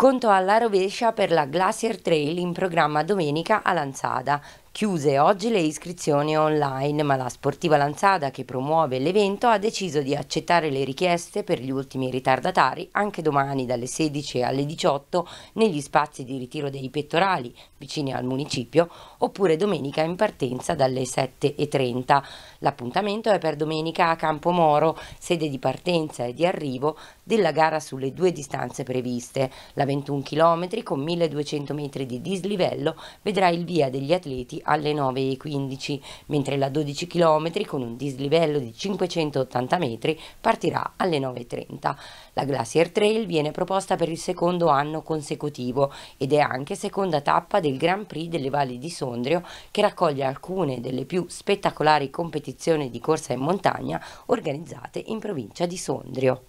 Conto alla rovescia per la Glacier Trail in programma domenica a Lanzada. Chiuse oggi le iscrizioni online, ma la Sportiva Lanzada che promuove l'evento ha deciso di accettare le richieste per gli ultimi ritardatari anche domani dalle 16 alle 18 negli spazi di ritiro dei pettorali vicini al municipio oppure domenica in partenza dalle 7.30. L'appuntamento è per domenica a Campomoro, sede di partenza e di arrivo della gara sulle due distanze previste. La 21 km con 1200 metri di dislivello vedrà il via degli atleti alle 9.15, mentre la 12 km con un dislivello di 580 metri partirà alle 9.30. La Glacier Trail viene proposta per il secondo anno consecutivo ed è anche seconda tappa del Grand Prix delle Valli di Sondrio che raccoglie alcune delle più spettacolari competizioni di corsa in montagna organizzate in provincia di Sondrio.